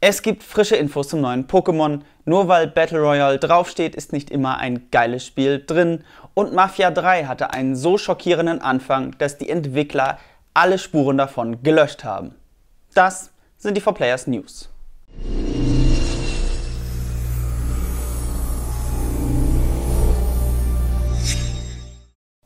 Es gibt frische Infos zum neuen Pokémon. Nur weil Battle Royale draufsteht, ist nicht immer ein geiles Spiel drin. Und Mafia 3 hatte einen so schockierenden Anfang, dass die Entwickler alle Spuren davon gelöscht haben. Das sind die 4Players News.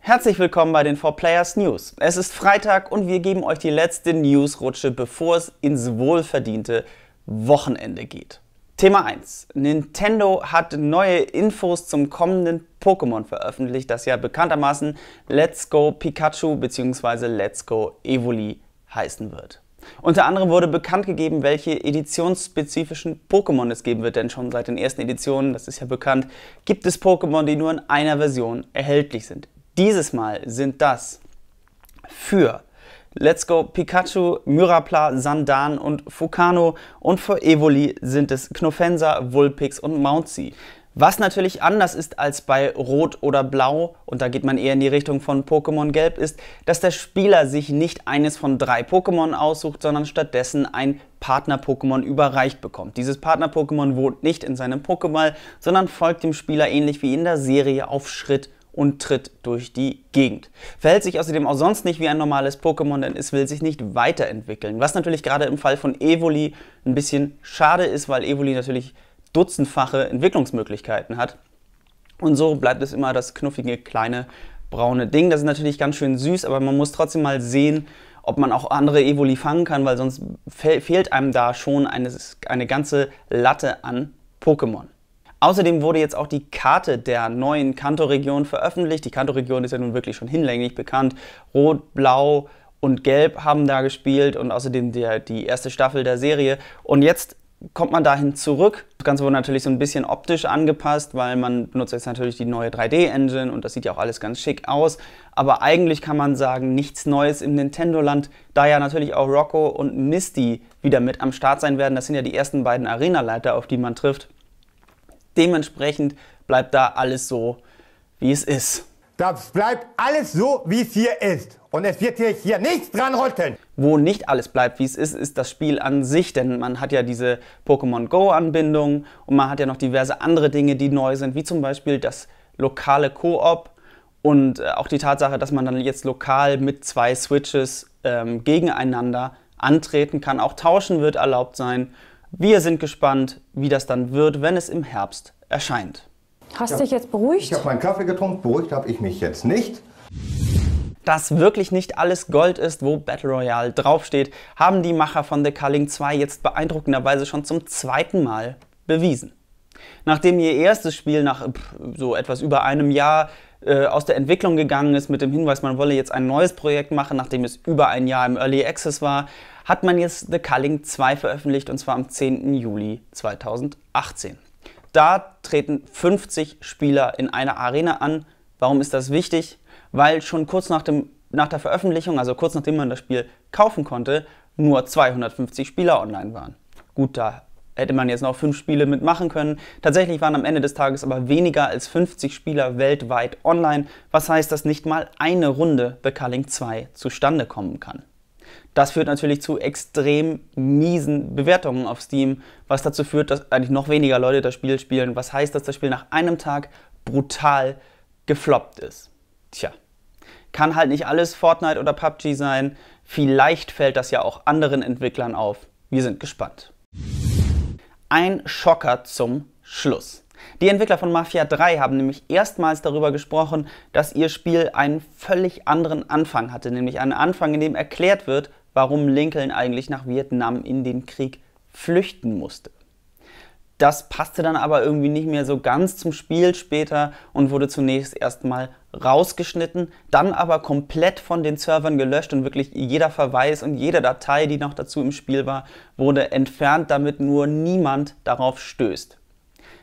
Herzlich willkommen bei den 4Players News. Es ist Freitag und wir geben euch die letzte News-Rutsche, bevor es ins wohlverdiente Wochenende geht. Thema 1. Nintendo hat neue Infos zum kommenden Pokémon veröffentlicht, das ja bekanntermaßen Let's Go Pikachu bzw. Let's Go Evoli heißen wird. Unter anderem wurde bekannt gegeben, welche editionsspezifischen Pokémon es geben wird, denn schon seit den ersten Editionen, das ist ja bekannt, gibt es Pokémon, die nur in einer Version erhältlich sind. Dieses Mal sind das für Let's Go Pikachu, Myrapla, Sandan und Fukano und für Evoli sind es Knofensa, Vulpix und Mountzi. Was natürlich anders ist als bei Rot oder Blau, und da geht man eher in die Richtung von Pokémon Gelb, ist, dass der Spieler sich nicht eines von drei Pokémon aussucht, sondern stattdessen ein Partner-Pokémon überreicht bekommt. Dieses Partner-Pokémon wohnt nicht in seinem Pokéball, sondern folgt dem Spieler ähnlich wie in der Serie auf Schritt und tritt durch die Gegend. Verhält sich außerdem auch sonst nicht wie ein normales Pokémon, denn es will sich nicht weiterentwickeln. Was natürlich gerade im Fall von Evoli ein bisschen schade ist, weil Evoli natürlich dutzendfache Entwicklungsmöglichkeiten hat. Und so bleibt es immer das knuffige kleine braune Ding. Das ist natürlich ganz schön süß, aber man muss trotzdem mal sehen, ob man auch andere Evoli fangen kann, weil sonst fe fehlt einem da schon eine, eine ganze Latte an Pokémon. Außerdem wurde jetzt auch die Karte der neuen Kanto-Region veröffentlicht. Die Kanto-Region ist ja nun wirklich schon hinlänglich bekannt. Rot, Blau und Gelb haben da gespielt und außerdem der, die erste Staffel der Serie. Und jetzt kommt man dahin zurück. Das Ganze wurde natürlich so ein bisschen optisch angepasst, weil man benutzt jetzt natürlich die neue 3D-Engine und das sieht ja auch alles ganz schick aus. Aber eigentlich kann man sagen, nichts Neues im Nintendo-Land, da ja natürlich auch Rocco und Misty wieder mit am Start sein werden. Das sind ja die ersten beiden Arenaleiter, auf die man trifft. Dementsprechend bleibt da alles so, wie es ist. Das bleibt alles so, wie es hier ist. Und es wird sich hier nichts dran rütteln. Wo nicht alles bleibt, wie es ist, ist das Spiel an sich. Denn man hat ja diese Pokémon Go-Anbindung und man hat ja noch diverse andere Dinge, die neu sind, wie zum Beispiel das lokale Koop und äh, auch die Tatsache, dass man dann jetzt lokal mit zwei Switches ähm, gegeneinander antreten kann. Auch tauschen wird erlaubt sein. Wir sind gespannt, wie das dann wird, wenn es im Herbst erscheint. Hast du dich jetzt beruhigt? Ich habe meinen Kaffee getrunken, beruhigt habe ich mich jetzt nicht. Dass wirklich nicht alles Gold ist, wo Battle Royale draufsteht, haben die Macher von The Culling 2 jetzt beeindruckenderweise schon zum zweiten Mal bewiesen. Nachdem ihr erstes Spiel nach pff, so etwas über einem Jahr äh, aus der Entwicklung gegangen ist mit dem Hinweis, man wolle jetzt ein neues Projekt machen, nachdem es über ein Jahr im Early Access war, hat man jetzt The Culling 2 veröffentlicht und zwar am 10. Juli 2018. Da treten 50 Spieler in einer Arena an. Warum ist das wichtig? Weil schon kurz nach, dem, nach der Veröffentlichung, also kurz nachdem man das Spiel kaufen konnte, nur 250 Spieler online waren. Gut, da hätte man jetzt noch fünf Spiele mitmachen können. Tatsächlich waren am Ende des Tages aber weniger als 50 Spieler weltweit online, was heißt, dass nicht mal eine Runde The Culling 2 zustande kommen kann. Das führt natürlich zu extrem miesen Bewertungen auf Steam, was dazu führt, dass eigentlich noch weniger Leute das Spiel spielen, was heißt, dass das Spiel nach einem Tag brutal gefloppt ist. Tja, kann halt nicht alles Fortnite oder PUBG sein, vielleicht fällt das ja auch anderen Entwicklern auf. Wir sind gespannt ein Schocker zum Schluss. Die Entwickler von Mafia 3 haben nämlich erstmals darüber gesprochen, dass ihr Spiel einen völlig anderen Anfang hatte, nämlich einen Anfang, in dem erklärt wird, warum Lincoln eigentlich nach Vietnam in den Krieg flüchten musste. Das passte dann aber irgendwie nicht mehr so ganz zum Spiel später und wurde zunächst erstmal rausgeschnitten, dann aber komplett von den Servern gelöscht und wirklich jeder Verweis und jede Datei, die noch dazu im Spiel war, wurde entfernt, damit nur niemand darauf stößt.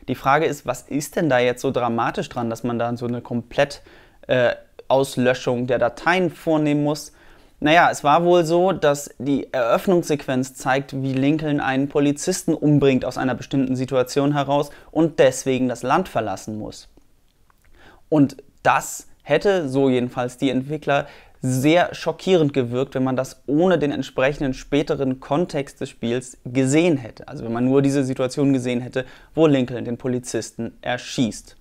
Die Frage ist, was ist denn da jetzt so dramatisch dran, dass man da so eine komplett äh, Auslöschung der Dateien vornehmen muss? Naja, es war wohl so, dass die Eröffnungssequenz zeigt, wie Lincoln einen Polizisten umbringt aus einer bestimmten Situation heraus und deswegen das Land verlassen muss. Und das hätte, so jedenfalls die Entwickler, sehr schockierend gewirkt, wenn man das ohne den entsprechenden späteren Kontext des Spiels gesehen hätte. Also wenn man nur diese Situation gesehen hätte, wo Lincoln den Polizisten erschießt.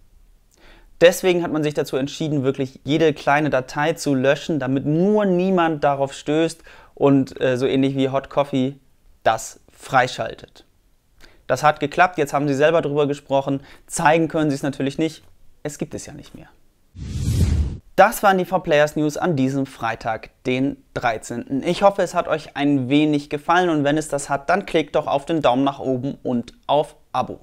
Deswegen hat man sich dazu entschieden, wirklich jede kleine Datei zu löschen, damit nur niemand darauf stößt und äh, so ähnlich wie Hot Coffee das freischaltet. Das hat geklappt, jetzt haben sie selber drüber gesprochen. Zeigen können sie es natürlich nicht. Es gibt es ja nicht mehr. Das waren die 4Players News an diesem Freitag, den 13. Ich hoffe, es hat euch ein wenig gefallen und wenn es das hat, dann klickt doch auf den Daumen nach oben und auf Abo.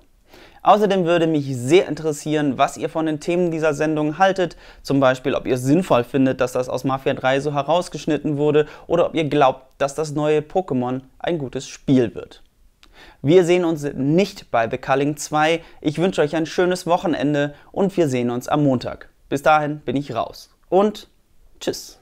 Außerdem würde mich sehr interessieren, was ihr von den Themen dieser Sendung haltet. Zum Beispiel, ob ihr es sinnvoll findet, dass das aus Mafia 3 so herausgeschnitten wurde oder ob ihr glaubt, dass das neue Pokémon ein gutes Spiel wird. Wir sehen uns nicht bei The Culling 2. Ich wünsche euch ein schönes Wochenende und wir sehen uns am Montag. Bis dahin bin ich raus und tschüss.